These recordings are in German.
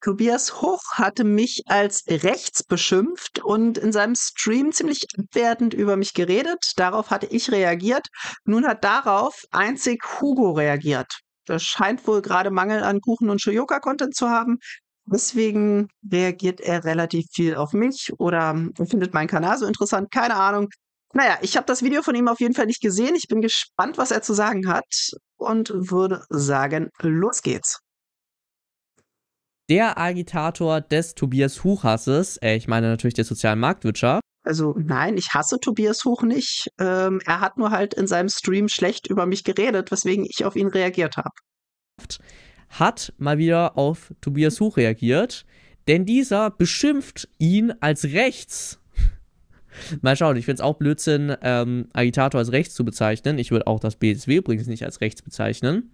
Tobias Hoch hatte mich als rechts beschimpft und in seinem Stream ziemlich abwertend über mich geredet. Darauf hatte ich reagiert. Nun hat darauf einzig Hugo reagiert. Das scheint wohl gerade Mangel an Kuchen- und Shoyoka-Content zu haben. Deswegen reagiert er relativ viel auf mich oder findet meinen Kanal so interessant. Keine Ahnung. Naja, ich habe das Video von ihm auf jeden Fall nicht gesehen. Ich bin gespannt, was er zu sagen hat und würde sagen, los geht's der Agitator des Tobias Huch-Hasses, äh, ich meine natürlich der sozialen Marktwirtschaft. Also nein, ich hasse Tobias Huch nicht. Ähm, er hat nur halt in seinem Stream schlecht über mich geredet, weswegen ich auf ihn reagiert habe. Hat mal wieder auf Tobias Huch reagiert, denn dieser beschimpft ihn als rechts. mal schauen, ich finde es auch Blödsinn, ähm, Agitator als rechts zu bezeichnen. Ich würde auch das BSW übrigens nicht als rechts bezeichnen.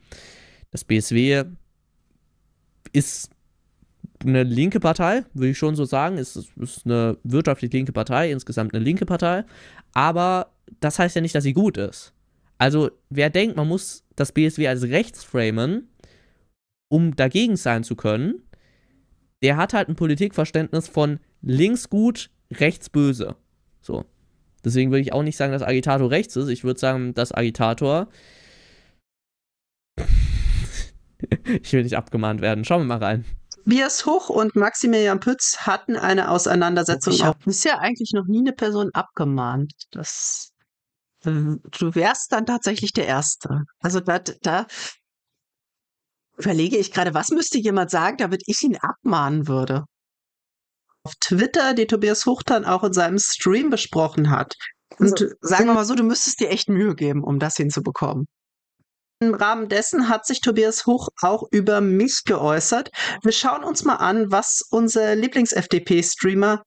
Das BSW ist eine linke Partei, würde ich schon so sagen. Es ist eine wirtschaftlich linke Partei, insgesamt eine linke Partei. Aber das heißt ja nicht, dass sie gut ist. Also, wer denkt, man muss das BSW als rechts framen, um dagegen sein zu können, der hat halt ein Politikverständnis von links gut, rechts böse. So. Deswegen würde ich auch nicht sagen, dass Agitator rechts ist. Ich würde sagen, dass Agitator. ich will nicht abgemahnt werden. Schauen wir mal rein. Tobias Hoch und Maximilian Pütz hatten eine Auseinandersetzung. Ich habe bisher eigentlich noch nie eine Person abgemahnt. Das, du wärst dann tatsächlich der Erste. Also da, da überlege ich gerade, was müsste jemand sagen, damit ich ihn abmahnen würde. Auf Twitter, die Tobias Hoch dann auch in seinem Stream besprochen hat. Und also, sagen wir mal so, du müsstest dir echt Mühe geben, um das hinzubekommen. Im Rahmen dessen hat sich Tobias Hoch auch über mich geäußert. Wir schauen uns mal an, was unser Lieblings-FDP-Streamer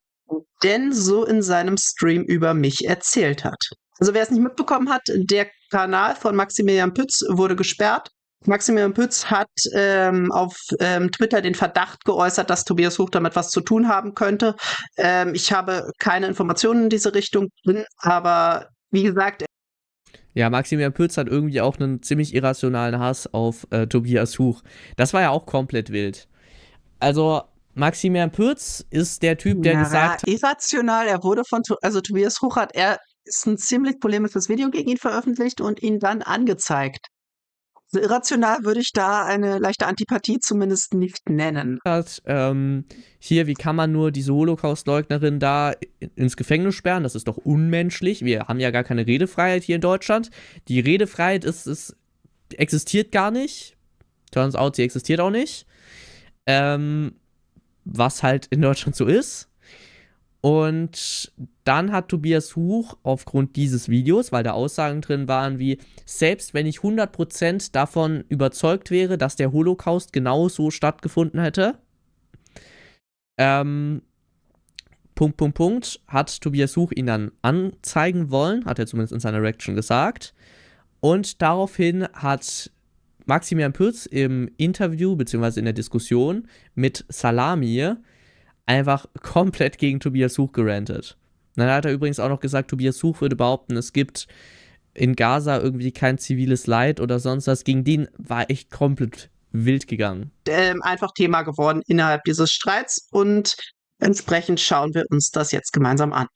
denn so in seinem Stream über mich erzählt hat. Also wer es nicht mitbekommen hat, der Kanal von Maximilian Pütz wurde gesperrt. Maximilian Pütz hat ähm, auf ähm, Twitter den Verdacht geäußert, dass Tobias Hoch damit was zu tun haben könnte. Ähm, ich habe keine Informationen in diese Richtung, bin aber wie gesagt, ja, Maximilian Pürz hat irgendwie auch einen ziemlich irrationalen Hass auf äh, Tobias Huch. Das war ja auch komplett wild. Also, Maximilian Pürz ist der Typ, der Na, gesagt hat. Irrational, er wurde von, also Tobias Huch hat er ist ein ziemlich polemisches Video gegen ihn veröffentlicht und ihn dann angezeigt irrational würde ich da eine leichte Antipathie zumindest nicht nennen. ähm, hier, wie kann man nur diese Holocaust-Leugnerin da ins Gefängnis sperren? Das ist doch unmenschlich. Wir haben ja gar keine Redefreiheit hier in Deutschland. Die Redefreiheit ist, ist existiert gar nicht. Turns out, sie existiert auch nicht. Ähm, was halt in Deutschland so ist. Und dann hat Tobias Huch aufgrund dieses Videos, weil da Aussagen drin waren wie, selbst wenn ich 100% davon überzeugt wäre, dass der Holocaust genau so stattgefunden hätte, ähm, Punkt, Punkt, Punkt, hat Tobias Huch ihn dann anzeigen wollen, hat er zumindest in seiner Reaction gesagt. Und daraufhin hat Maximilian Pürz im Interview bzw. in der Diskussion mit Salami einfach komplett gegen Tobias Such gerantet. dann hat er übrigens auch noch gesagt, Tobias Such würde behaupten, es gibt in Gaza irgendwie kein ziviles Leid oder sonst was. Gegen den war echt komplett wild gegangen. Ähm, einfach Thema geworden innerhalb dieses Streits und entsprechend schauen wir uns das jetzt gemeinsam an.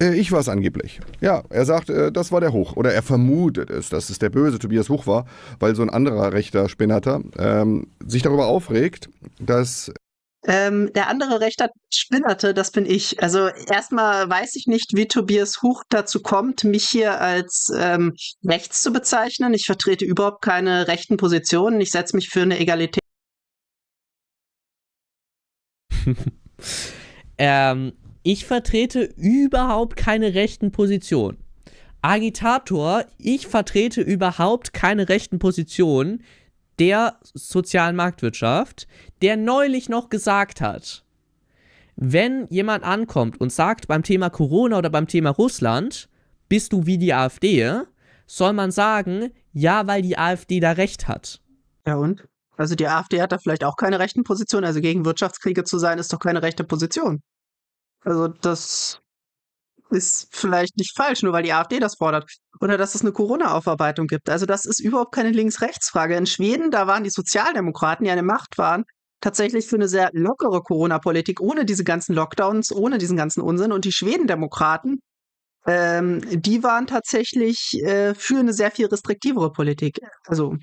Äh, ich war es angeblich. Ja, er sagt, äh, das war der Hoch. Oder er vermutet es, dass es der böse Tobias Hoch war, weil so ein anderer rechter Spinnatter ähm, sich darüber aufregt, dass. Ähm, der andere rechter Spinnerte, das bin ich. Also erstmal weiß ich nicht, wie Tobias Huch dazu kommt, mich hier als ähm, rechts zu bezeichnen. Ich vertrete überhaupt keine rechten Positionen. Ich setze mich für eine Egalität. ähm, ich vertrete überhaupt keine rechten Positionen. Agitator, ich vertrete überhaupt keine rechten Positionen der sozialen Marktwirtschaft, der neulich noch gesagt hat, wenn jemand ankommt und sagt beim Thema Corona oder beim Thema Russland, bist du wie die AfD, soll man sagen, ja, weil die AfD da recht hat. Ja und? Also die AfD hat da vielleicht auch keine rechten Positionen, Also gegen Wirtschaftskriege zu sein, ist doch keine rechte Position. Also das ist vielleicht nicht falsch, nur weil die AfD das fordert. Oder dass es eine Corona-Aufarbeitung gibt. Also das ist überhaupt keine Links-Rechts-Frage. In Schweden, da waren die Sozialdemokraten, die eine Macht waren, tatsächlich für eine sehr lockere Corona-Politik, ohne diese ganzen Lockdowns, ohne diesen ganzen Unsinn. Und die Schwedendemokraten, ähm, die waren tatsächlich äh, für eine sehr viel restriktivere Politik. Also,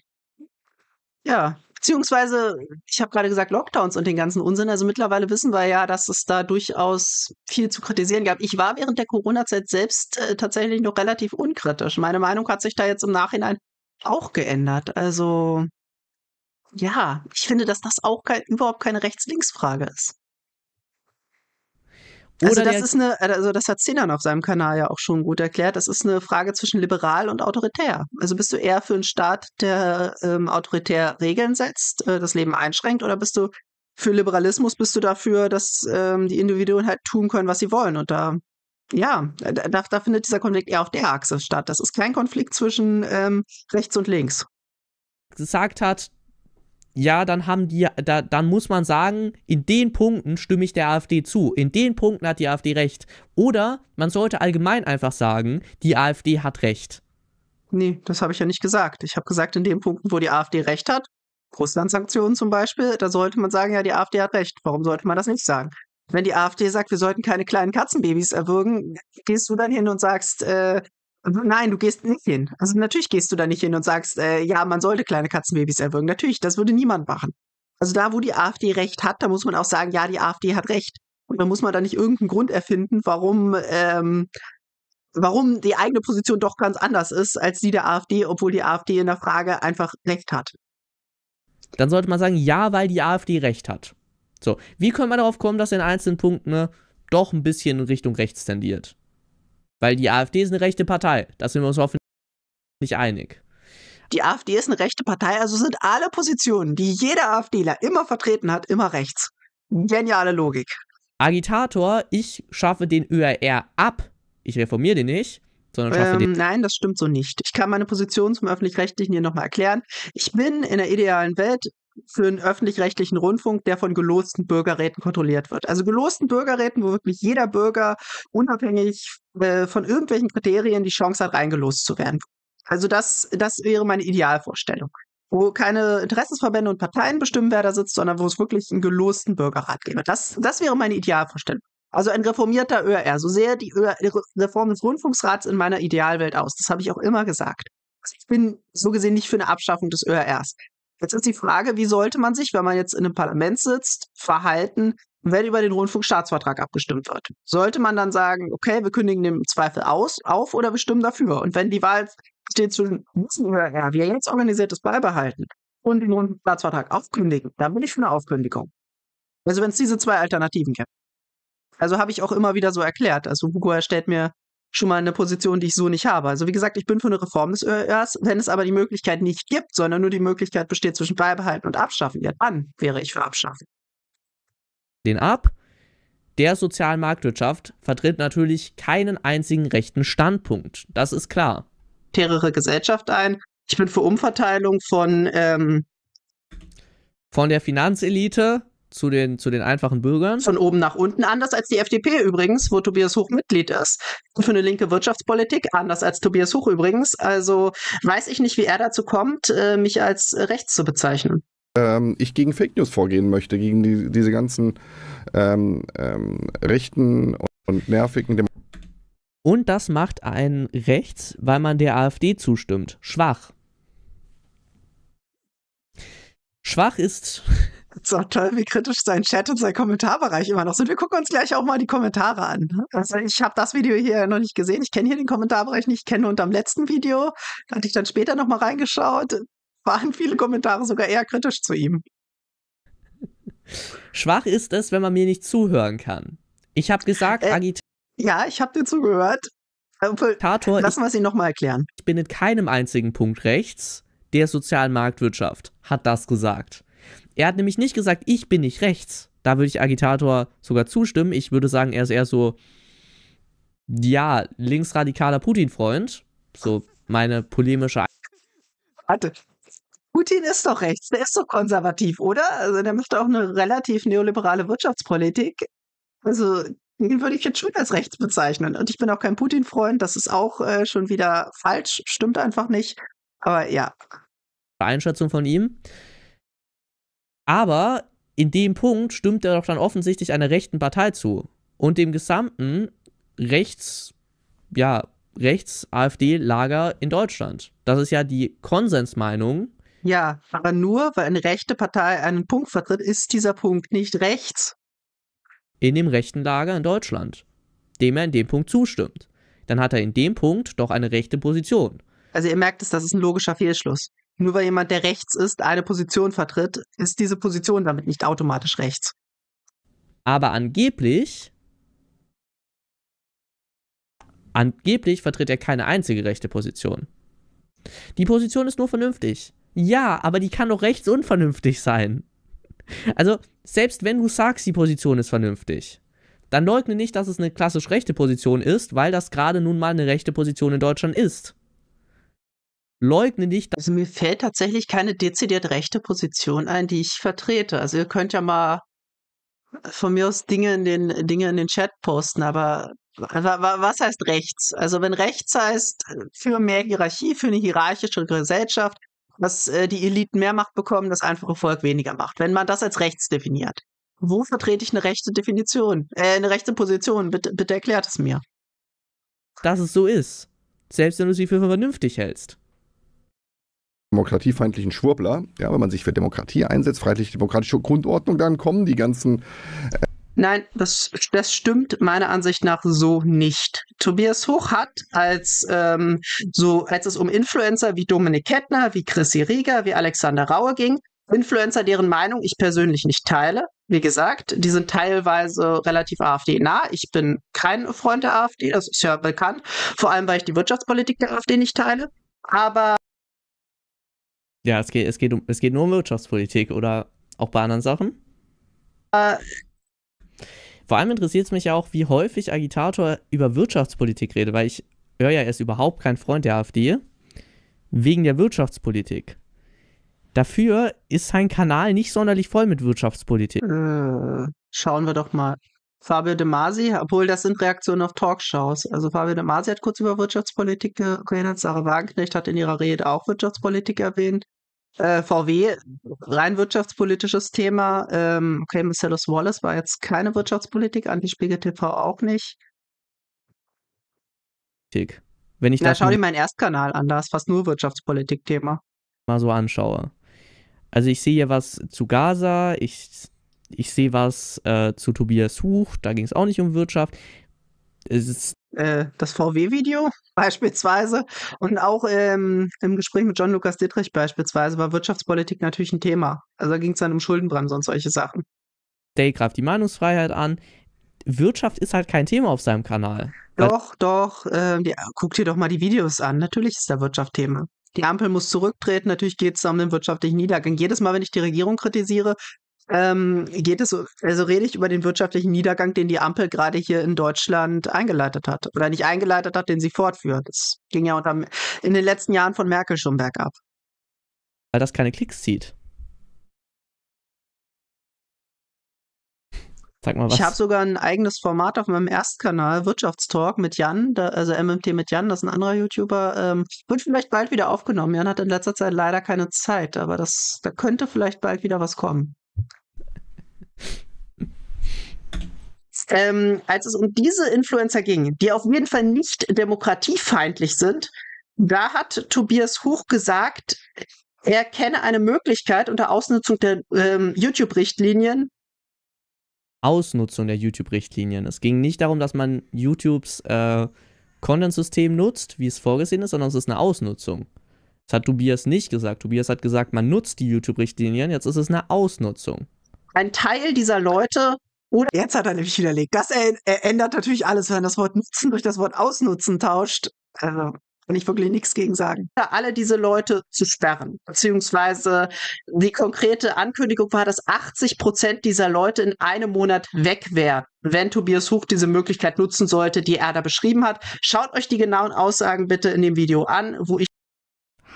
ja. Beziehungsweise, ich habe gerade gesagt, Lockdowns und den ganzen Unsinn. Also mittlerweile wissen wir ja, dass es da durchaus viel zu kritisieren gab. Ich war während der Corona-Zeit selbst äh, tatsächlich noch relativ unkritisch. Meine Meinung hat sich da jetzt im Nachhinein auch geändert. Also ja, ich finde, dass das auch kein, überhaupt keine Rechts-Links-Frage ist also das ist eine, äh, also das hat Sinan auf seinem Kanal ja auch schon gut erklärt. Das ist eine Frage zwischen liberal und autoritär. Also bist du eher für einen Staat, der ähm, autoritär Regeln setzt, äh, das Leben einschränkt, oder bist du für Liberalismus, bist du dafür, dass ähm, die Individuen halt tun können, was sie wollen? Und da, ja, äh, da, da findet dieser Konflikt eher auf der Achse statt. Das ist kein Konflikt zwischen ähm, rechts und links gesagt hat, ja, dann haben die, da, dann muss man sagen, in den Punkten stimme ich der AfD zu. In den Punkten hat die AfD recht. Oder man sollte allgemein einfach sagen, die AfD hat recht. Nee, das habe ich ja nicht gesagt. Ich habe gesagt, in den Punkten, wo die AfD recht hat, Russland-Sanktionen zum Beispiel, da sollte man sagen, ja, die AfD hat recht. Warum sollte man das nicht sagen? Wenn die AfD sagt, wir sollten keine kleinen Katzenbabys erwürgen, gehst du dann hin und sagst, äh, also, nein, du gehst nicht hin. Also natürlich gehst du da nicht hin und sagst, äh, ja, man sollte kleine Katzenbabys erwürgen. Natürlich, das würde niemand machen. Also da, wo die AfD recht hat, da muss man auch sagen, ja, die AfD hat recht. Und dann muss man da nicht irgendeinen Grund erfinden, warum, ähm, warum die eigene Position doch ganz anders ist als die der AfD, obwohl die AfD in der Frage einfach recht hat. Dann sollte man sagen, ja, weil die AfD recht hat. So, wie können wir darauf kommen, dass in einzelnen Punkten ne, doch ein bisschen in Richtung rechts tendiert? Weil die AfD ist eine rechte Partei. Da sind wir uns hoffentlich nicht einig. Die AfD ist eine rechte Partei, also sind alle Positionen, die jeder AfDler immer vertreten hat, immer rechts. Geniale Logik. Agitator, ich schaffe den ÖRR ab. Ich reformiere den nicht, sondern schaffe ähm, den. Nein, das stimmt so nicht. Ich kann meine Position zum Öffentlich-Rechtlichen hier nochmal erklären. Ich bin in der idealen Welt für einen öffentlich-rechtlichen Rundfunk, der von gelosten Bürgerräten kontrolliert wird. Also gelosten Bürgerräten, wo wirklich jeder Bürger unabhängig äh, von irgendwelchen Kriterien die Chance hat, reingelost zu werden. Also das, das wäre meine Idealvorstellung. Wo keine Interessensverbände und Parteien bestimmen, wer da sitzt, sondern wo es wirklich einen gelosten Bürgerrat gäbe. Das, das wäre meine Idealvorstellung. Also ein reformierter ÖR. So sähe die ÖR Reform des Rundfunksrats in meiner Idealwelt aus. Das habe ich auch immer gesagt. Ich bin so gesehen nicht für eine Abschaffung des ÖRs. Jetzt ist die Frage, wie sollte man sich, wenn man jetzt in einem Parlament sitzt, verhalten, wenn über den Rundfunkstaatsvertrag abgestimmt wird? Sollte man dann sagen, okay, wir kündigen den Zweifel aus, auf oder wir stimmen dafür? Und wenn die Wahl steht zwischen müssen wir, ja, wie jetzt organisiert ist, beibehalten und den Rundfunkstaatsvertrag aufkündigen, dann bin ich für eine Aufkündigung. Also wenn es diese zwei Alternativen gibt. Also habe ich auch immer wieder so erklärt. Also Hugo erstellt mir schon mal eine Position, die ich so nicht habe. Also wie gesagt, ich bin für eine Reform des ÖRs. Wenn es aber die Möglichkeit nicht gibt, sondern nur die Möglichkeit besteht zwischen beibehalten und abschaffen, ja, dann wäre ich für abschaffen. Den ab. Der sozialen Marktwirtschaft vertritt natürlich keinen einzigen rechten Standpunkt. Das ist klar. Terrere Gesellschaft ein. Ich bin für Umverteilung von ähm von der Finanzelite zu den, zu den einfachen Bürgern. Von oben nach unten, anders als die FDP übrigens, wo Tobias Huch Mitglied ist. Für eine linke Wirtschaftspolitik, anders als Tobias Huch übrigens. Also weiß ich nicht, wie er dazu kommt, äh, mich als rechts zu bezeichnen. Ähm, ich gegen Fake News vorgehen möchte, gegen die, diese ganzen ähm, ähm, rechten und nervigen Demokraten. Und das macht einen rechts, weil man der AfD zustimmt. Schwach. Schwach ist so toll, wie kritisch sein Chat und sein Kommentarbereich immer noch sind. Wir gucken uns gleich auch mal die Kommentare an. Ne? Also ich habe das Video hier noch nicht gesehen. Ich kenne hier den Kommentarbereich nicht. Ich kenne unter dem letzten Video, da hatte ich dann später nochmal reingeschaut, waren viele Kommentare sogar eher kritisch zu ihm. Schwach ist es, wenn man mir nicht zuhören kann. Ich habe gesagt, äh, Agitator. Ja, ich habe dir zugehört. Agitator, Lassen wir es Ihnen nochmal erklären. Ich bin in keinem einzigen Punkt rechts. Der Sozialmarktwirtschaft hat das gesagt. Er hat nämlich nicht gesagt, ich bin nicht rechts. Da würde ich Agitator sogar zustimmen. Ich würde sagen, er ist eher so, ja, linksradikaler Putin-Freund. So meine polemische. Warte, Putin ist doch rechts, der ist doch konservativ, oder? Also der macht auch eine relativ neoliberale Wirtschaftspolitik. Also den würde ich jetzt schon als rechts bezeichnen. Und ich bin auch kein Putin-Freund, das ist auch äh, schon wieder falsch, stimmt einfach nicht. Aber ja. Einschätzung von ihm. Aber in dem Punkt stimmt er doch dann offensichtlich einer rechten Partei zu und dem gesamten rechts, ja, rechts-AfD-Lager in Deutschland. Das ist ja die Konsensmeinung. Ja, aber nur, weil eine rechte Partei einen Punkt vertritt, ist dieser Punkt nicht rechts. In dem rechten Lager in Deutschland, dem er in dem Punkt zustimmt. Dann hat er in dem Punkt doch eine rechte Position. Also ihr merkt es, das ist ein logischer Fehlschluss. Nur weil jemand, der rechts ist, eine Position vertritt, ist diese Position damit nicht automatisch rechts. Aber angeblich. Angeblich vertritt er keine einzige rechte Position. Die Position ist nur vernünftig. Ja, aber die kann doch rechts unvernünftig sein. Also, selbst wenn du sagst, die Position ist vernünftig, dann leugne nicht, dass es eine klassisch rechte Position ist, weil das gerade nun mal eine rechte Position in Deutschland ist leugne nicht. Also mir fällt tatsächlich keine dezidiert rechte Position ein, die ich vertrete. Also ihr könnt ja mal äh, von mir aus Dinge in den, Dinge in den Chat posten, aber was heißt rechts? Also wenn rechts heißt äh, für mehr Hierarchie, für eine hierarchische Gesellschaft, dass äh, die Eliten mehr Macht bekommen, das einfache Volk weniger Macht. Wenn man das als rechts definiert, wo vertrete ich eine rechte Definition, äh, eine rechte Position? Bitte, bitte erklärt es mir. Dass es so ist, selbst wenn du sie für vernünftig hältst demokratiefeindlichen Schwurbler. Ja, wenn man sich für Demokratie einsetzt, freiheitlich-demokratische Grundordnung, dann kommen die ganzen. Äh Nein, das, das stimmt meiner Ansicht nach so nicht. Tobias Hoch hat, als, ähm, so, als es um Influencer wie Dominik Kettner, wie Chrissy Rieger, wie Alexander Raue ging, Influencer, deren Meinung ich persönlich nicht teile. Wie gesagt, die sind teilweise relativ AfD-nah. Ich bin kein Freund der AfD, das ist ja bekannt. Vor allem, weil ich die Wirtschaftspolitik der AfD nicht teile. Aber ja, es geht, es geht, um, es geht nur um Wirtschaftspolitik oder auch bei anderen Sachen. Äh. Vor allem interessiert es mich ja auch, wie häufig Agitator über Wirtschaftspolitik redet, weil ich höre ja, er ist überhaupt kein Freund der AfD, wegen der Wirtschaftspolitik. Dafür ist sein Kanal nicht sonderlich voll mit Wirtschaftspolitik. Äh, schauen wir doch mal. Fabio De Masi, obwohl das sind Reaktionen auf Talkshows. Also Fabio De Masi hat kurz über Wirtschaftspolitik geredet, Sarah Wagenknecht hat in ihrer Rede auch Wirtschaftspolitik erwähnt. Äh, VW, rein wirtschaftspolitisches Thema. Ähm, okay, Marcellus Wallace war jetzt keine Wirtschaftspolitik, Anti-Spiegel TV auch nicht. Tick. Wenn ich Na, schau dir meinen Erstkanal an, da ist fast nur Wirtschaftspolitik-Thema. Mal so anschaue. Also ich sehe hier was zu Gaza, ich, ich sehe was äh, zu Tobias Huch, da ging es auch nicht um Wirtschaft. Es ist äh, das VW-Video beispielsweise. Und auch ähm, im Gespräch mit John Lukas Dittrich beispielsweise war Wirtschaftspolitik natürlich ein Thema. Also da ging es dann um Schuldenbremse und solche Sachen. Dale greift die Meinungsfreiheit an. Wirtschaft ist halt kein Thema auf seinem Kanal. Doch, doch. Äh, die, guck dir doch mal die Videos an. Natürlich ist da Wirtschaft Thema. Die Ampel muss zurücktreten. Natürlich geht es um den wirtschaftlichen Niedergang. Jedes Mal, wenn ich die Regierung kritisiere, ähm, geht es, also rede ich über den wirtschaftlichen Niedergang, den die Ampel gerade hier in Deutschland eingeleitet hat. Oder nicht eingeleitet hat, den sie fortführt. Das ging ja unter, in den letzten Jahren von Merkel schon bergab. Weil das keine Klicks zieht. Sag mal was. Ich habe sogar ein eigenes Format auf meinem Erstkanal, Wirtschaftstalk mit Jan, da, also MMT mit Jan, das ist ein anderer YouTuber. Ähm, wird vielleicht bald wieder aufgenommen. Jan hat in letzter Zeit leider keine Zeit, aber das, da könnte vielleicht bald wieder was kommen. Ähm, als es um diese Influencer ging, die auf jeden Fall nicht demokratiefeindlich sind, da hat Tobias Huch gesagt, er kenne eine Möglichkeit unter Ausnutzung der ähm, YouTube-Richtlinien. Ausnutzung der YouTube-Richtlinien. Es ging nicht darum, dass man YouTubes äh, Content-System nutzt, wie es vorgesehen ist, sondern es ist eine Ausnutzung. Das hat Tobias nicht gesagt. Tobias hat gesagt, man nutzt die YouTube-Richtlinien, jetzt ist es eine Ausnutzung ein Teil dieser Leute oder jetzt hat er nämlich widerlegt. Das ändert natürlich alles, wenn das Wort Nutzen durch das Wort Ausnutzen tauscht. Also kann ich wirklich nichts gegen sagen. Alle diese Leute zu sperren. Beziehungsweise die konkrete Ankündigung war, dass 80 Prozent dieser Leute in einem Monat weg wären, wenn Tobias Huch diese Möglichkeit nutzen sollte, die er da beschrieben hat. Schaut euch die genauen Aussagen bitte in dem Video an, wo ich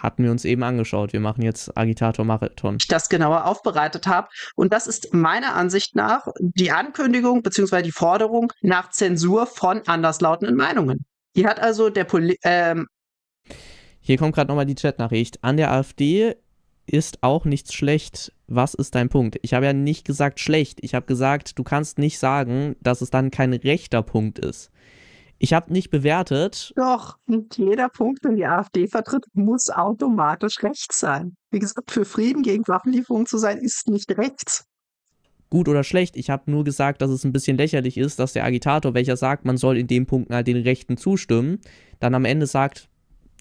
hatten wir uns eben angeschaut. Wir machen jetzt Agitator Marathon. Ich das genauer aufbereitet habe. Und das ist meiner Ansicht nach die Ankündigung bzw. die Forderung nach Zensur von anderslautenden Meinungen. Hier hat also der Poli ähm Hier kommt gerade nochmal die Chatnachricht. An der AfD ist auch nichts schlecht. Was ist dein Punkt? Ich habe ja nicht gesagt schlecht. Ich habe gesagt, du kannst nicht sagen, dass es dann kein rechter Punkt ist. Ich habe nicht bewertet. Doch, jeder Punkt, den die AfD vertritt, muss automatisch rechts sein. Wie gesagt, für Frieden gegen Waffenlieferungen zu sein, ist nicht rechts. Gut oder schlecht, ich habe nur gesagt, dass es ein bisschen lächerlich ist, dass der Agitator, welcher sagt, man soll in dem Punkt halt den Rechten zustimmen, dann am Ende sagt,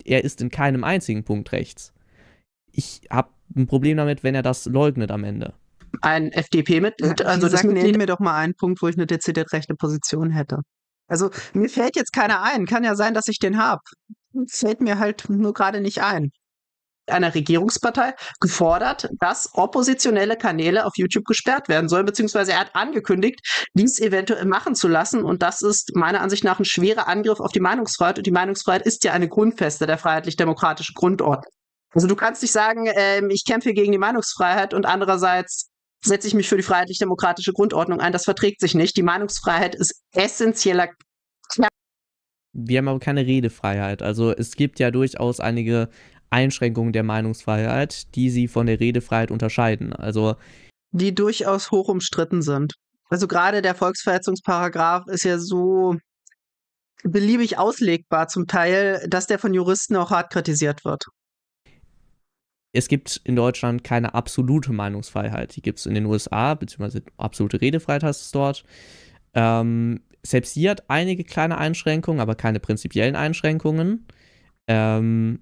er ist in keinem einzigen Punkt rechts. Ich habe ein Problem damit, wenn er das leugnet am Ende. Ein FDP-Mitglied? Also, also das mit, nehmen mir doch mal einen Punkt, wo ich eine dezidiert rechte Position hätte. Also mir fällt jetzt keiner ein. Kann ja sein, dass ich den habe. Fällt mir halt nur gerade nicht ein. Einer Regierungspartei gefordert, dass oppositionelle Kanäle auf YouTube gesperrt werden sollen, beziehungsweise er hat angekündigt, dies eventuell machen zu lassen. Und das ist meiner Ansicht nach ein schwerer Angriff auf die Meinungsfreiheit. Und die Meinungsfreiheit ist ja eine Grundfeste der freiheitlich-demokratischen Grundordnung. Also du kannst nicht sagen, äh, ich kämpfe gegen die Meinungsfreiheit und andererseits setze ich mich für die freiheitlich-demokratische Grundordnung ein. Das verträgt sich nicht. Die Meinungsfreiheit ist essentieller. Wir haben aber keine Redefreiheit. Also es gibt ja durchaus einige Einschränkungen der Meinungsfreiheit, die sie von der Redefreiheit unterscheiden. Also die durchaus hoch umstritten sind. Also gerade der Volksverhetzungsparagraf ist ja so beliebig auslegbar zum Teil, dass der von Juristen auch hart kritisiert wird es gibt in Deutschland keine absolute Meinungsfreiheit. Die gibt es in den USA, beziehungsweise absolute Redefreiheit heißt es dort. Ähm, selbst hier hat einige kleine Einschränkungen, aber keine prinzipiellen Einschränkungen. Ähm,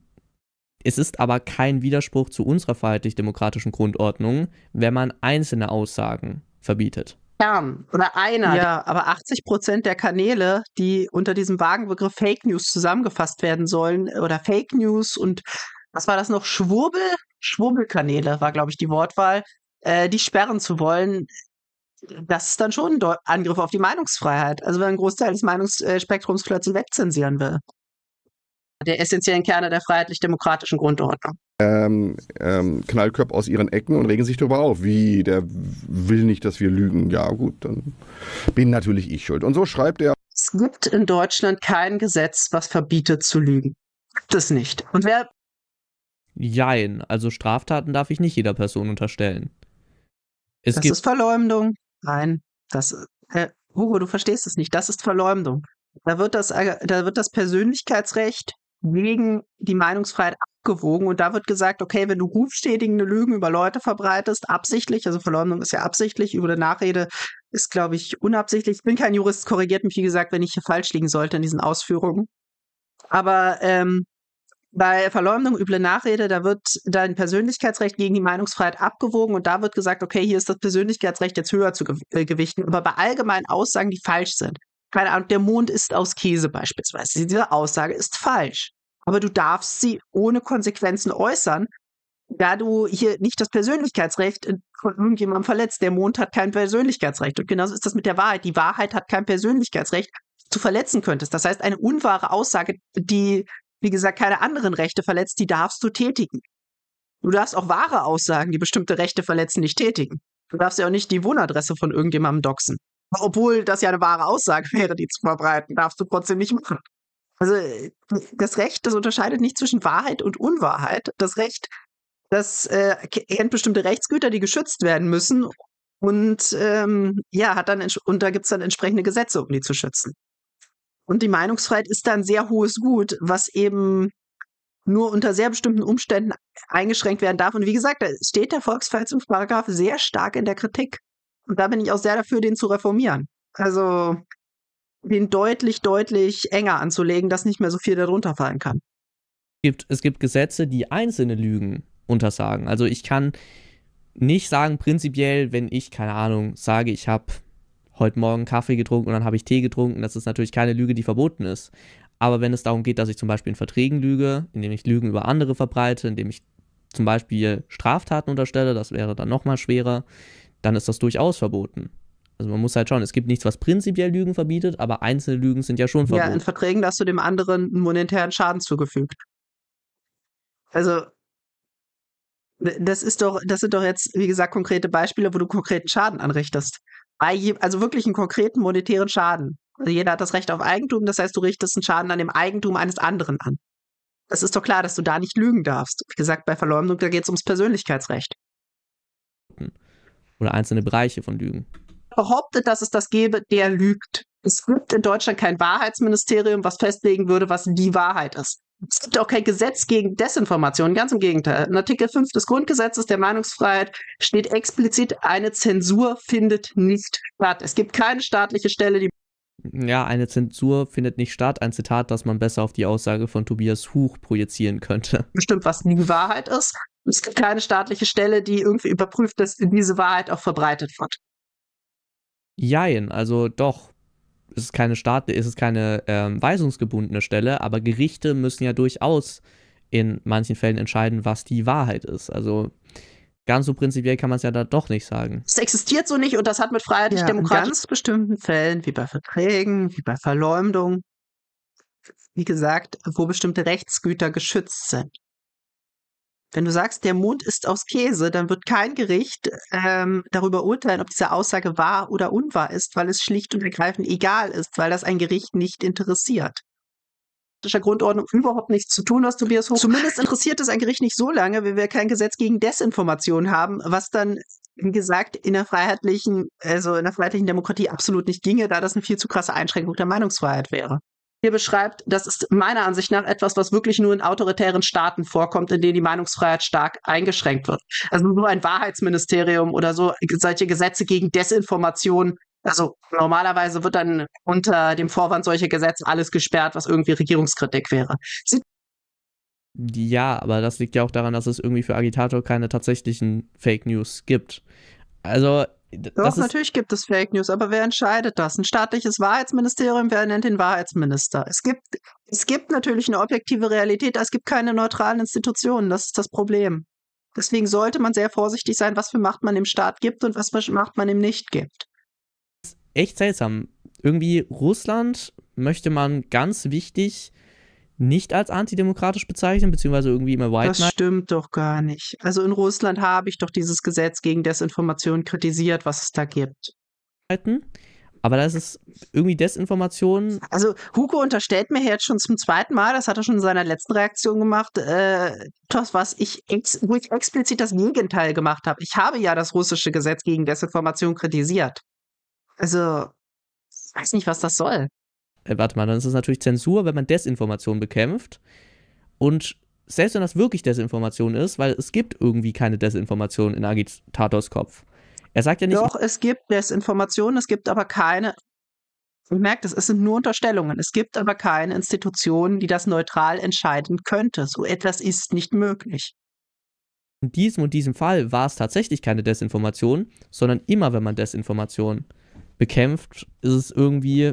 es ist aber kein Widerspruch zu unserer freiheitlich-demokratischen Grundordnung, wenn man einzelne Aussagen verbietet. Ja, oder einer. Ja, aber 80 Prozent der Kanäle, die unter diesem Wagenbegriff Fake News zusammengefasst werden sollen oder Fake News und was war das noch? Schwurbel? Schwurbelkanäle war, glaube ich, die Wortwahl, äh, die sperren zu wollen. Das ist dann schon ein Deu Angriff auf die Meinungsfreiheit. Also wenn ein Großteil des Meinungsspektrums plötzlich wegzensieren will. Der essentiellen Kerne der freiheitlich-demokratischen Grundordnung. Ähm, ähm, Knallköpfe aus ihren Ecken und regen sich darüber auf. Wie, der will nicht, dass wir lügen. Ja, gut, dann bin natürlich ich schuld. Und so schreibt er. Es gibt in Deutschland kein Gesetz, was verbietet zu lügen. Gibt es nicht. Und wer Jein. Also Straftaten darf ich nicht jeder Person unterstellen. Es das ist Verleumdung. Nein, das. Herr äh, Hugo, du verstehst es nicht. Das ist Verleumdung. Da wird das, äh, da wird das Persönlichkeitsrecht gegen die Meinungsfreiheit abgewogen und da wird gesagt, okay, wenn du rufschädigende Lügen über Leute verbreitest, absichtlich, also Verleumdung ist ja absichtlich, über eine Nachrede ist, glaube ich, unabsichtlich. Ich bin kein Jurist, korrigiert mich, wie gesagt, wenn ich hier falsch liegen sollte in diesen Ausführungen. Aber ähm, bei Verleumdung, üble Nachrede, da wird dein Persönlichkeitsrecht gegen die Meinungsfreiheit abgewogen und da wird gesagt, okay, hier ist das Persönlichkeitsrecht jetzt höher zu äh, gewichten. Aber bei allgemeinen Aussagen, die falsch sind, keine Ahnung, der Mond ist aus Käse beispielsweise. Diese Aussage ist falsch. Aber du darfst sie ohne Konsequenzen äußern, da du hier nicht das Persönlichkeitsrecht von irgendjemandem verletzt. Der Mond hat kein Persönlichkeitsrecht. Und genauso ist das mit der Wahrheit. Die Wahrheit hat kein Persönlichkeitsrecht zu verletzen könntest. Das heißt, eine unwahre Aussage, die wie gesagt, keine anderen Rechte verletzt, die darfst du tätigen. Du darfst auch wahre Aussagen, die bestimmte Rechte verletzen, nicht tätigen. Du darfst ja auch nicht die Wohnadresse von irgendjemandem doxen. Obwohl das ja eine wahre Aussage wäre, die zu verbreiten, darfst du trotzdem nicht machen. Also das Recht, das unterscheidet nicht zwischen Wahrheit und Unwahrheit. Das Recht, das äh, kennt bestimmte Rechtsgüter, die geschützt werden müssen. Und ähm, ja, hat dann und da gibt es dann entsprechende Gesetze, um die zu schützen. Und die Meinungsfreiheit ist dann sehr hohes Gut, was eben nur unter sehr bestimmten Umständen eingeschränkt werden darf. Und wie gesagt, da steht der Volksverhetzungsparagraf sehr stark in der Kritik. Und da bin ich auch sehr dafür, den zu reformieren. Also den deutlich, deutlich enger anzulegen, dass nicht mehr so viel darunter fallen kann. Es gibt, es gibt Gesetze, die einzelne Lügen untersagen. Also ich kann nicht sagen, prinzipiell, wenn ich, keine Ahnung, sage, ich habe heute Morgen Kaffee getrunken und dann habe ich Tee getrunken. Das ist natürlich keine Lüge, die verboten ist. Aber wenn es darum geht, dass ich zum Beispiel in Verträgen lüge, indem ich Lügen über andere verbreite, indem ich zum Beispiel Straftaten unterstelle, das wäre dann nochmal schwerer, dann ist das durchaus verboten. Also man muss halt schauen, es gibt nichts, was prinzipiell Lügen verbietet, aber einzelne Lügen sind ja schon verboten. Ja, in Verträgen hast du dem anderen einen monetären Schaden zugefügt. Also das ist doch, das sind doch jetzt, wie gesagt, konkrete Beispiele, wo du konkreten Schaden anrichtest also wirklich einen konkreten monetären Schaden. Also jeder hat das Recht auf Eigentum, das heißt, du richtest einen Schaden an dem Eigentum eines anderen an. Das ist doch klar, dass du da nicht lügen darfst. Wie gesagt, bei Verleumdung, da geht es ums Persönlichkeitsrecht. Oder einzelne Bereiche von Lügen. Behauptet, dass es das gäbe, der lügt. Es gibt in Deutschland kein Wahrheitsministerium, was festlegen würde, was die Wahrheit ist. Es gibt auch kein Gesetz gegen Desinformation, ganz im Gegenteil. In Artikel 5 des Grundgesetzes der Meinungsfreiheit steht explizit, eine Zensur findet nicht statt. Es gibt keine staatliche Stelle, die. Ja, eine Zensur findet nicht statt. Ein Zitat, das man besser auf die Aussage von Tobias Huch projizieren könnte. Bestimmt, was nie Wahrheit ist. Es gibt keine staatliche Stelle, die irgendwie überprüft, dass diese Wahrheit auch verbreitet wird. Jein, also doch, es ist keine Staat, es ist keine ähm, weisungsgebundene Stelle, aber Gerichte müssen ja durchaus in manchen Fällen entscheiden, was die Wahrheit ist. Also ganz so prinzipiell kann man es ja da doch nicht sagen. Es existiert so nicht und das hat mit freiheitlich-demokratisch. Ja, in ganz bestimmten Fällen, wie bei Verträgen, wie bei Verleumdung, wie gesagt, wo bestimmte Rechtsgüter geschützt sind. Wenn du sagst, der Mond ist aus Käse, dann wird kein Gericht ähm, darüber urteilen, ob diese Aussage wahr oder unwahr ist, weil es schlicht und ergreifend egal ist, weil das ein Gericht nicht interessiert. Das der Grundordnung überhaupt nichts zu tun, was Tobias Hoch. Zumindest interessiert es ein Gericht nicht so lange, wenn wir kein Gesetz gegen Desinformation haben, was dann, wie gesagt, in der freiheitlichen, also in der freiheitlichen Demokratie absolut nicht ginge, da das eine viel zu krasse Einschränkung der Meinungsfreiheit wäre hier beschreibt, das ist meiner Ansicht nach etwas, was wirklich nur in autoritären Staaten vorkommt, in denen die Meinungsfreiheit stark eingeschränkt wird. Also nur ein Wahrheitsministerium oder so, solche Gesetze gegen Desinformation. Also normalerweise wird dann unter dem Vorwand solcher Gesetze alles gesperrt, was irgendwie Regierungskritik wäre. Sie ja, aber das liegt ja auch daran, dass es irgendwie für Agitator keine tatsächlichen Fake News gibt. Also doch, natürlich gibt es Fake News, aber wer entscheidet das? Ein staatliches Wahrheitsministerium, wer nennt den Wahrheitsminister? Es gibt, es gibt natürlich eine objektive Realität, aber es gibt keine neutralen Institutionen, das ist das Problem. Deswegen sollte man sehr vorsichtig sein, was für Macht man dem Staat gibt und was für Macht man ihm nicht gibt. Echt seltsam. Irgendwie Russland möchte man ganz wichtig nicht als antidemokratisch bezeichnen, beziehungsweise irgendwie immer weiter. Das stimmt doch gar nicht. Also in Russland habe ich doch dieses Gesetz gegen Desinformation kritisiert, was es da gibt. Aber das ist irgendwie Desinformation. Also Hugo unterstellt mir jetzt schon zum zweiten Mal, das hat er schon in seiner letzten Reaktion gemacht, äh, das, was ich, ex wo ich explizit das Gegenteil gemacht habe. Ich habe ja das russische Gesetz gegen Desinformation kritisiert. Also, ich weiß nicht, was das soll äh, warte mal, dann ist es natürlich Zensur, wenn man Desinformation bekämpft. Und selbst wenn das wirklich Desinformation ist, weil es gibt irgendwie keine Desinformation in Agitators Kopf. Er sagt ja nicht. Doch, es gibt Desinformation, es gibt aber keine. Man merkt es sind nur Unterstellungen. Es gibt aber keine Institution, die das neutral entscheiden könnte. So etwas ist nicht möglich. In diesem und diesem Fall war es tatsächlich keine Desinformation, sondern immer, wenn man Desinformation bekämpft, ist es irgendwie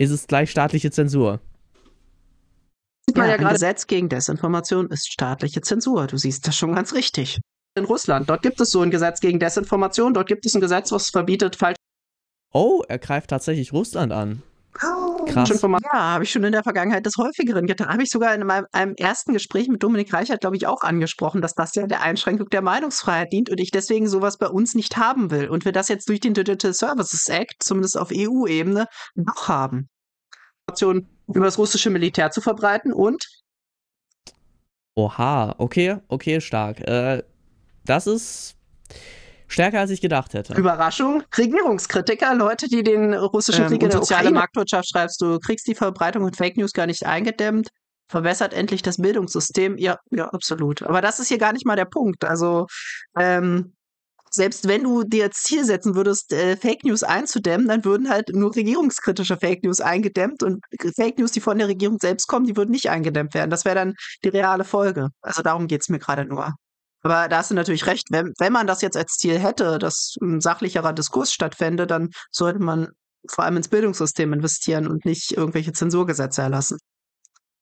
ist es gleich staatliche Zensur. Sieht ja, ja gerade. Gesetz gegen Desinformation ist staatliche Zensur. Du siehst das schon ganz richtig. In Russland, dort gibt es so ein Gesetz gegen Desinformation, dort gibt es ein Gesetz, was verbietet, falsch. Oh, er greift tatsächlich Russland an. Krass. Schon von ja, habe ich schon in der Vergangenheit des häufigeren getan. Habe ich sogar in meinem, einem ersten Gespräch mit Dominik Reichert, glaube ich, auch angesprochen, dass das ja der Einschränkung der Meinungsfreiheit dient und ich deswegen sowas bei uns nicht haben will. Und wir das jetzt durch den Digital Services Act, zumindest auf EU-Ebene, noch haben. über das russische Militär zu verbreiten und. Oha, okay, okay, stark. Äh, das ist Stärker als ich gedacht hätte. Überraschung, Regierungskritiker, Leute, die den russischen ähm, Krieg ähm, in der soziale Ukraine. Marktwirtschaft schreibst, du kriegst die Verbreitung von Fake News gar nicht eingedämmt, Verbessert endlich das Bildungssystem. Ja, ja, absolut. Aber das ist hier gar nicht mal der Punkt. Also, ähm, selbst wenn du dir Ziel setzen würdest, äh, Fake News einzudämmen, dann würden halt nur regierungskritische Fake News eingedämmt und Fake News, die von der Regierung selbst kommen, die würden nicht eingedämmt werden. Das wäre dann die reale Folge. Also darum geht es mir gerade nur. Aber da hast du natürlich recht, wenn, wenn man das jetzt als Ziel hätte, dass ein sachlicherer Diskurs stattfände, dann sollte man vor allem ins Bildungssystem investieren und nicht irgendwelche Zensurgesetze erlassen.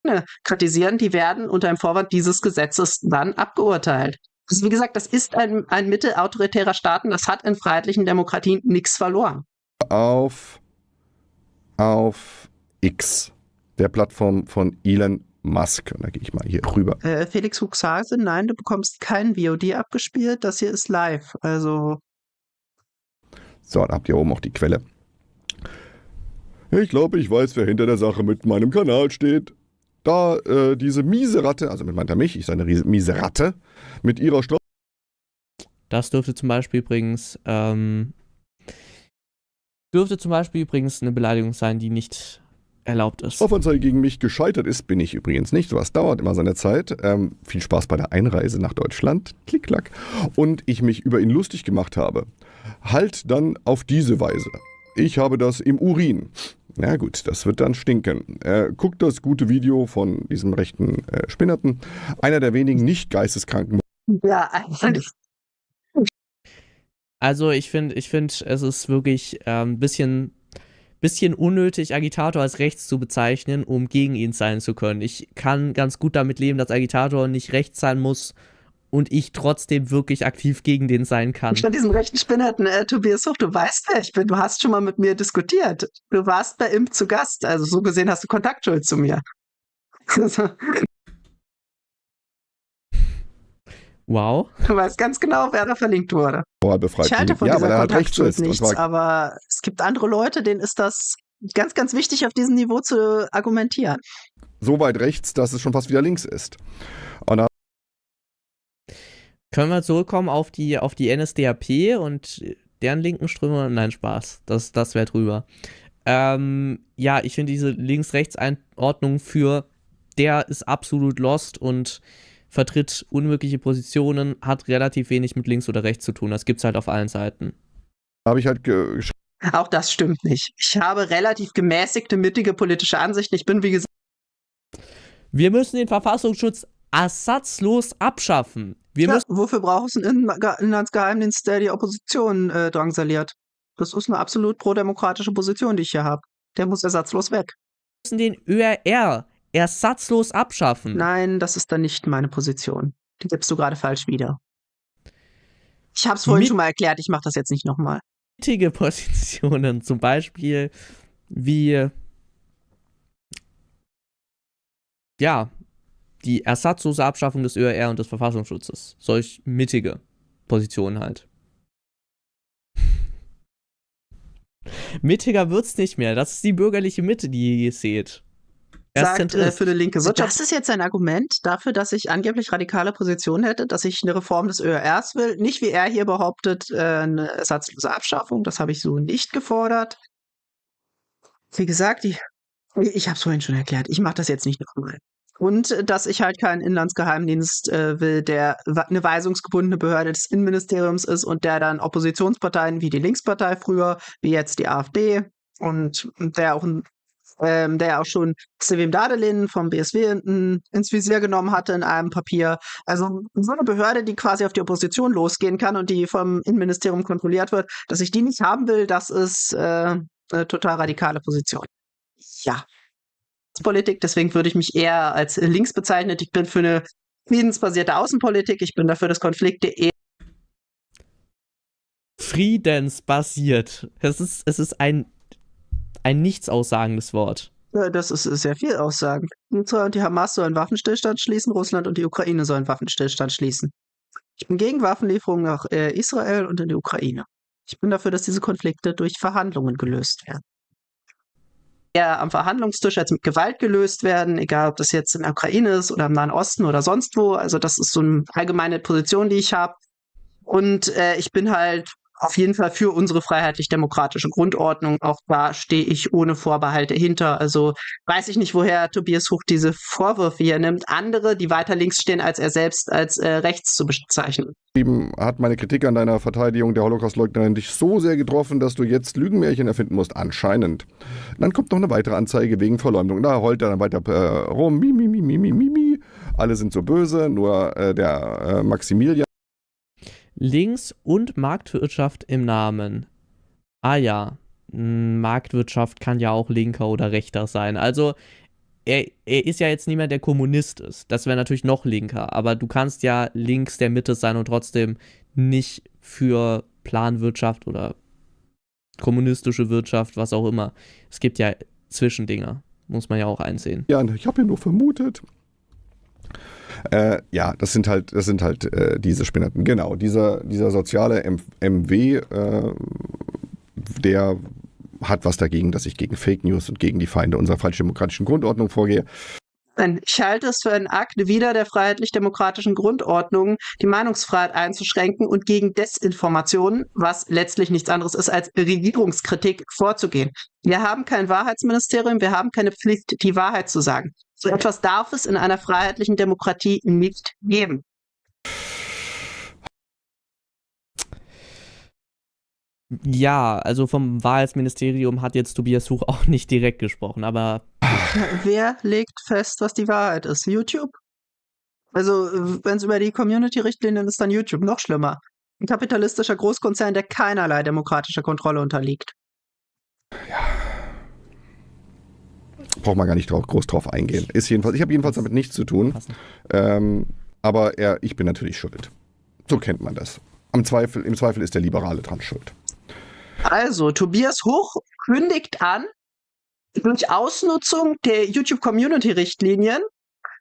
Ne, kritisieren, die werden unter dem Vorwand dieses Gesetzes dann abgeurteilt. Also wie gesagt, das ist ein, ein Mittel autoritärer Staaten, das hat in freiheitlichen Demokratien nichts verloren. Auf, auf X, der Plattform von Elon Musk. Und da gehe ich mal hier rüber. Äh, Felix Huxase, nein, du bekommst kein VOD abgespielt. Das hier ist live. Also. So, da habt ihr oben auch die Quelle. Ich glaube, ich weiß, wer hinter der Sache mit meinem Kanal steht. Da äh, diese miese Ratte, also mit meint er mich, ich sei eine miese Ratte, mit ihrer Straße. Das dürfte zum Beispiel übrigens, ähm, dürfte zum Beispiel übrigens eine Beleidigung sein, die nicht erlaubt ist. Auf gegen mich gescheitert ist, bin ich übrigens nicht. Was dauert immer seine Zeit. Ähm, viel Spaß bei der Einreise nach Deutschland. Klick, klack. Und ich mich über ihn lustig gemacht habe. Halt dann auf diese Weise. Ich habe das im Urin. Na gut, das wird dann stinken. Äh, guckt das gute Video von diesem rechten äh, Spinnerten. Einer der wenigen nicht geisteskranken. Ja, eigentlich. Also ich finde, ich finde, es ist wirklich äh, ein bisschen bisschen unnötig, Agitator als rechts zu bezeichnen, um gegen ihn sein zu können. Ich kann ganz gut damit leben, dass Agitator nicht rechts sein muss und ich trotzdem wirklich aktiv gegen den sein kann. Statt diesem rechten Spinnerten äh, Tobias Hoch, du weißt, wer ich bin. Du hast schon mal mit mir diskutiert. Du warst bei Imp zu Gast. Also so gesehen hast du Kontaktschuld zu mir. Also, Wow. Du weißt ganz genau, wer da verlinkt wurde. Boah, befreit ich halte von ja, dieser Kontaktschuld nichts, aber es gibt andere Leute, denen ist das ganz, ganz wichtig, auf diesem Niveau zu argumentieren. So weit rechts, dass es schon fast wieder links ist. Und Können wir zurückkommen auf die, auf die NSDAP und deren linken Ströme? Nein, Spaß. Das, das wäre drüber. Ähm, ja, ich finde diese Links-Rechts-Einordnung für der ist absolut lost und vertritt unmögliche Positionen, hat relativ wenig mit links oder rechts zu tun. Das gibt es halt auf allen Seiten. Habe ich halt geschrieben. Auch das stimmt nicht. Ich habe relativ gemäßigte, mittige politische Ansichten. Ich bin, wie gesagt. Wir müssen den Verfassungsschutz ersatzlos abschaffen. Wir ja, müssen wofür braucht es einen Inlandsgeheimdienst, der die Opposition äh, drangsaliert? Das ist eine absolut prodemokratische Position, die ich hier habe. Der muss ersatzlos weg. Wir müssen den ÖRR ersatzlos abschaffen. Nein, das ist dann nicht meine Position. Die gibst du gerade falsch wieder. Ich habe es vorhin schon mal erklärt, ich mache das jetzt nicht nochmal. Mittige Positionen, zum Beispiel wie ja, die ersatzlose Abschaffung des ÖRR und des Verfassungsschutzes. Solch mittige Positionen halt. Mittiger wird's nicht mehr. Das ist die bürgerliche Mitte, die ihr hier seht sagt, äh, für eine linke Wirtschaft. Also das ist jetzt ein Argument dafür, dass ich angeblich radikale Positionen hätte, dass ich eine Reform des ÖRs will. Nicht wie er hier behauptet, äh, eine ersatzlose Abschaffung. Das habe ich so nicht gefordert. Wie gesagt, ich, ich habe es vorhin schon erklärt. Ich mache das jetzt nicht nochmal. Und äh, dass ich halt keinen Inlandsgeheimdienst äh, will, der eine weisungsgebundene Behörde des Innenministeriums ist und der dann Oppositionsparteien wie die Linkspartei früher, wie jetzt die AfD und der auch ein ähm, der ja auch schon Sevim Dadelin vom BSW ins Visier genommen hatte in einem Papier. Also so eine Behörde, die quasi auf die Opposition losgehen kann und die vom Innenministerium kontrolliert wird, dass ich die nicht haben will, das ist äh, eine total radikale Position. Ja. Politik, deswegen würde ich mich eher als links bezeichnen. Ich bin für eine friedensbasierte Außenpolitik, ich bin dafür, dass Konflikte eher friedensbasiert. Es ist, es ist ein ein nichts aussagendes Wort. Das ist sehr viel aussagend. Israel und die Hamas sollen Waffenstillstand schließen, Russland und die Ukraine sollen Waffenstillstand schließen. Ich bin gegen Waffenlieferungen nach äh, Israel und in die Ukraine. Ich bin dafür, dass diese Konflikte durch Verhandlungen gelöst werden. Ja, am Verhandlungstisch als mit Gewalt gelöst werden, egal ob das jetzt in der Ukraine ist oder im Nahen Osten oder sonst wo. Also das ist so eine allgemeine Position, die ich habe. Und äh, ich bin halt auf jeden Fall für unsere freiheitlich-demokratische Grundordnung. Auch da stehe ich ohne Vorbehalte hinter. Also weiß ich nicht, woher Tobias Huch diese Vorwürfe hier nimmt. Andere, die weiter links stehen als er selbst, als äh, rechts zu bezeichnen. Hat meine Kritik an deiner Verteidigung der Holocaust-Leugnerin dich so sehr getroffen, dass du jetzt Lügenmärchen erfinden musst? Anscheinend. Dann kommt noch eine weitere Anzeige wegen Verleumdung. Da heult er dann weiter äh, rum. Mi, mi, mi, mi, mi, mi, Alle sind so böse, nur äh, der äh, Maximilian Links und Marktwirtschaft im Namen. Ah ja, Marktwirtschaft kann ja auch linker oder rechter sein. Also er, er ist ja jetzt nicht mehr der Kommunist ist. Das wäre natürlich noch linker, aber du kannst ja links der Mitte sein und trotzdem nicht für Planwirtschaft oder kommunistische Wirtschaft, was auch immer. Es gibt ja Zwischendinger, muss man ja auch einsehen. Ja, ne, ich habe ja nur vermutet. Äh, ja, das sind halt, das sind halt äh, diese Spinnerten. Genau, dieser, dieser soziale M MW, äh, der hat was dagegen, dass ich gegen Fake News und gegen die Feinde unserer freiheitlich-demokratischen Grundordnung vorgehe. Ich halte es für einen Akt wider der freiheitlich-demokratischen Grundordnung, die Meinungsfreiheit einzuschränken und gegen Desinformation, was letztlich nichts anderes ist als Regierungskritik, vorzugehen. Wir haben kein Wahrheitsministerium, wir haben keine Pflicht, die Wahrheit zu sagen. So etwas darf es in einer freiheitlichen Demokratie nicht geben. Ja, also vom Wahrheitsministerium hat jetzt Tobias Huch auch nicht direkt gesprochen, aber. Wer legt fest, was die Wahrheit ist? YouTube? Also, wenn es über die Community-Richtlinien ist, dann YouTube noch schlimmer. Ein kapitalistischer Großkonzern, der keinerlei demokratischer Kontrolle unterliegt. Ja, braucht man gar nicht drauf, groß drauf eingehen. Ist jedenfalls, ich habe jedenfalls damit nichts zu tun. Ähm, aber er, ich bin natürlich schuld. So kennt man das. Am Zweifel, Im Zweifel ist der Liberale dran schuld. Also, Tobias Hoch kündigt an, durch Ausnutzung der YouTube-Community-Richtlinien,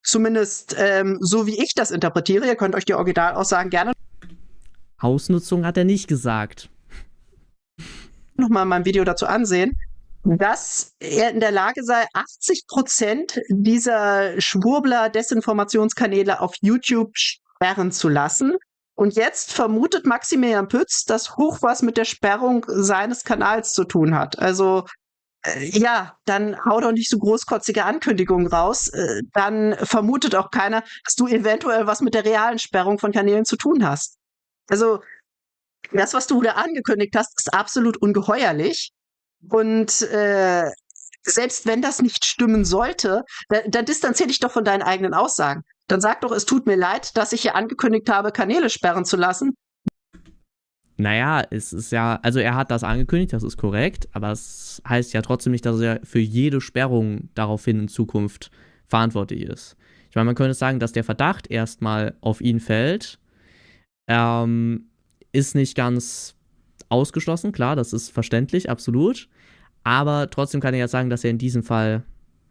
zumindest ähm, so wie ich das interpretiere, ihr könnt euch die Originalaussagen gerne. Ausnutzung hat er nicht gesagt. Nochmal mein Video dazu ansehen dass er in der Lage sei, 80 Prozent dieser Schwurbler-Desinformationskanäle auf YouTube sperren zu lassen. Und jetzt vermutet Maximilian Pütz, dass Hoch was mit der Sperrung seines Kanals zu tun hat. Also äh, ja, dann hau doch nicht so großkotzige Ankündigungen raus. Äh, dann vermutet auch keiner, dass du eventuell was mit der realen Sperrung von Kanälen zu tun hast. Also, das, was du da angekündigt hast, ist absolut ungeheuerlich. Und äh, selbst wenn das nicht stimmen sollte, da, dann distanziere dich doch von deinen eigenen Aussagen. Dann sag doch, es tut mir leid, dass ich hier angekündigt habe, Kanäle sperren zu lassen. Naja, es ist ja, also er hat das angekündigt, das ist korrekt, aber es heißt ja trotzdem nicht, dass er für jede Sperrung daraufhin in Zukunft verantwortlich ist. Ich meine, man könnte sagen, dass der Verdacht erstmal auf ihn fällt, ähm, ist nicht ganz ausgeschlossen, klar, das ist verständlich, absolut. Aber trotzdem kann ich ja sagen, dass er in diesem Fall,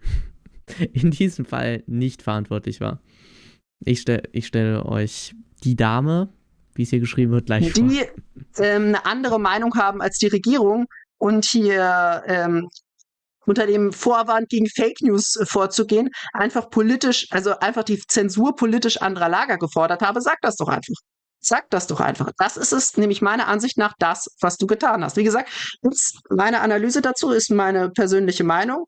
in diesem Fall nicht verantwortlich war. Ich, stell, ich stelle euch die Dame, wie es hier geschrieben wird, gleich vor. Die ähm, eine andere Meinung haben als die Regierung und hier ähm, unter dem Vorwand gegen Fake News äh, vorzugehen, einfach politisch, also einfach die Zensur politisch anderer Lager gefordert habe, sagt das doch einfach. Sag das doch einfach. Das ist es nämlich meiner Ansicht nach das, was du getan hast. Wie gesagt, meine Analyse dazu ist meine persönliche Meinung,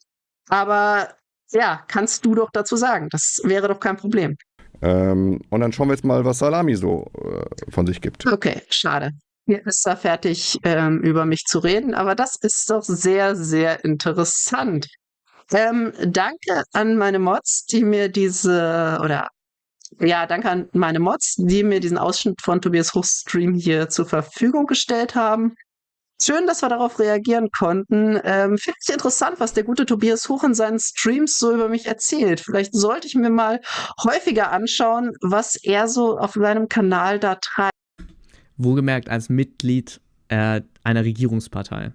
aber ja, kannst du doch dazu sagen. Das wäre doch kein Problem. Ähm, und dann schauen wir jetzt mal, was Salami so äh, von sich gibt. Okay, schade. Mir ist er fertig, ähm, über mich zu reden, aber das ist doch sehr, sehr interessant. Ähm, danke an meine Mods, die mir diese, oder ja, danke an meine Mods, die mir diesen Ausschnitt von Tobias Hochs Stream hier zur Verfügung gestellt haben. Schön, dass wir darauf reagieren konnten. Ähm, Finde ich interessant, was der gute Tobias Hoch in seinen Streams so über mich erzählt. Vielleicht sollte ich mir mal häufiger anschauen, was er so auf seinem Kanal da treibt. Wohlgemerkt als Mitglied äh, einer Regierungspartei.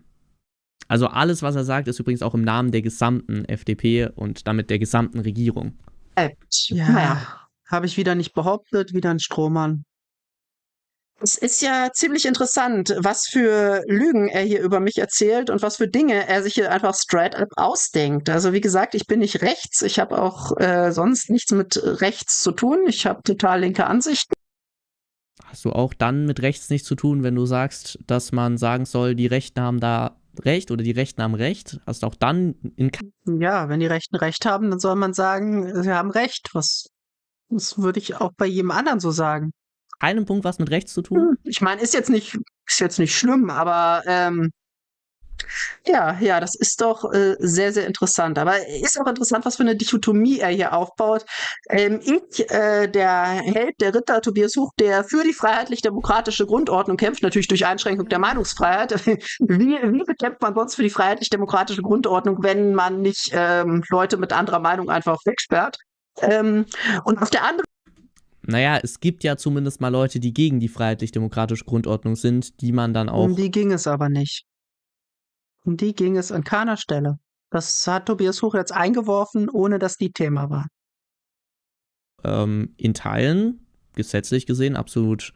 Also alles, was er sagt, ist übrigens auch im Namen der gesamten FDP und damit der gesamten Regierung. Äh, ja. Naja. Habe ich wieder nicht behauptet, wieder ein Strohmann. Es ist ja ziemlich interessant, was für Lügen er hier über mich erzählt und was für Dinge er sich hier einfach straight up ausdenkt. Also wie gesagt, ich bin nicht rechts. Ich habe auch äh, sonst nichts mit rechts zu tun. Ich habe total linke Ansichten. Hast du auch dann mit rechts nichts zu tun, wenn du sagst, dass man sagen soll, die Rechten haben da Recht oder die Rechten haben Recht? Hast du auch dann in... Ja, wenn die Rechten Recht haben, dann soll man sagen, sie haben Recht, was das würde ich auch bei jedem anderen so sagen. Einen Punkt was mit rechts zu tun? Hm, ich meine, ist jetzt nicht, ist jetzt nicht schlimm, aber ähm, ja, ja, das ist doch äh, sehr, sehr interessant. Aber ist auch interessant, was für eine Dichotomie er hier aufbaut. Ähm, ich, äh, der Held, der Ritter Tobias Huch, der für die freiheitlich-demokratische Grundordnung kämpft, natürlich durch Einschränkung der Meinungsfreiheit. wie, wie bekämpft man sonst für die freiheitlich-demokratische Grundordnung, wenn man nicht ähm, Leute mit anderer Meinung einfach wegsperrt? Ähm, und auf der anderen naja, es gibt ja zumindest mal Leute, die gegen die freiheitlich-demokratische Grundordnung sind, die man dann auch. Um die ging es aber nicht. Um die ging es an keiner Stelle. Das hat Tobias Huch jetzt eingeworfen, ohne dass die Thema war. Ähm, in Teilen, gesetzlich gesehen, absolut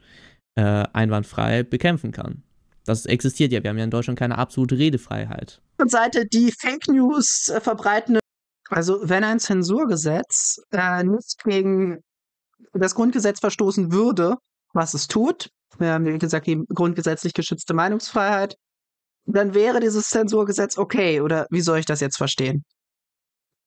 äh, einwandfrei bekämpfen kann. Das existiert ja. Wir haben ja in Deutschland keine absolute Redefreiheit. Und Seite die Fake News verbreitende also wenn ein Zensurgesetz äh, nicht gegen das Grundgesetz verstoßen würde, was es tut, wir haben wie gesagt die grundgesetzlich geschützte Meinungsfreiheit, dann wäre dieses Zensurgesetz okay. Oder wie soll ich das jetzt verstehen?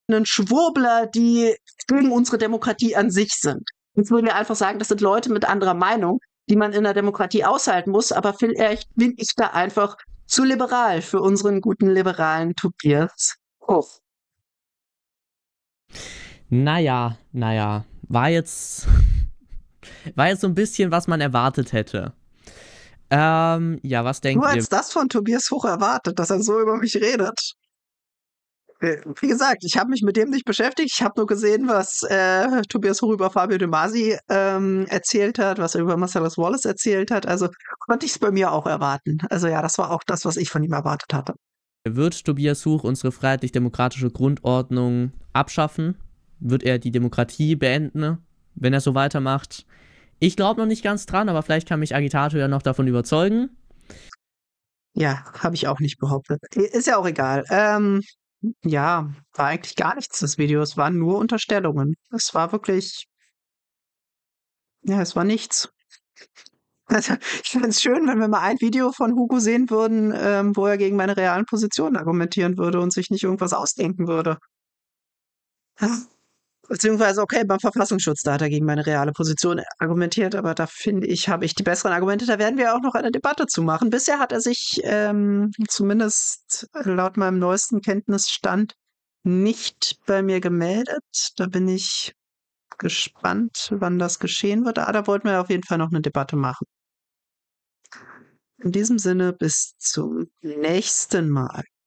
Einen Schwurbler, die gegen unsere Demokratie an sich sind. Jetzt würden wir einfach sagen, das sind Leute mit anderer Meinung, die man in der Demokratie aushalten muss, aber vielleicht bin ich da einfach zu liberal für unseren guten liberalen Tobias Hoch. Naja, naja, war jetzt, war jetzt so ein bisschen, was man erwartet hätte. Ähm, ja, was denkt Nur ihr? Nur als das von Tobias hoch erwartet, dass er so über mich redet wie gesagt, ich habe mich mit dem nicht beschäftigt. Ich habe nur gesehen, was äh, Tobias Hoch über Fabio De Masi ähm, erzählt hat, was er über Marcellus Wallace erzählt hat. Also konnte ich es bei mir auch erwarten. Also ja, das war auch das, was ich von ihm erwartet hatte. Wird Tobias Huch unsere freiheitlich-demokratische Grundordnung abschaffen? Wird er die Demokratie beenden, wenn er so weitermacht? Ich glaube noch nicht ganz dran, aber vielleicht kann mich Agitator ja noch davon überzeugen. Ja, habe ich auch nicht behauptet. Ist ja auch egal. Ähm, ja, war eigentlich gar nichts das Video. Es waren nur Unterstellungen. Es war wirklich. Ja, es war nichts. Also, ich fände es schön, wenn wir mal ein Video von Hugo sehen würden, ähm, wo er gegen meine realen Positionen argumentieren würde und sich nicht irgendwas ausdenken würde. Beziehungsweise, okay, beim Verfassungsschutz, da hat er gegen meine reale Position äh, argumentiert, aber da finde ich, habe ich die besseren Argumente. Da werden wir auch noch eine Debatte zu machen. Bisher hat er sich ähm, zumindest laut meinem neuesten Kenntnisstand nicht bei mir gemeldet. Da bin ich gespannt, wann das geschehen wird. Ah, da wollten wir auf jeden Fall noch eine Debatte machen. In diesem Sinne, bis zum nächsten Mal.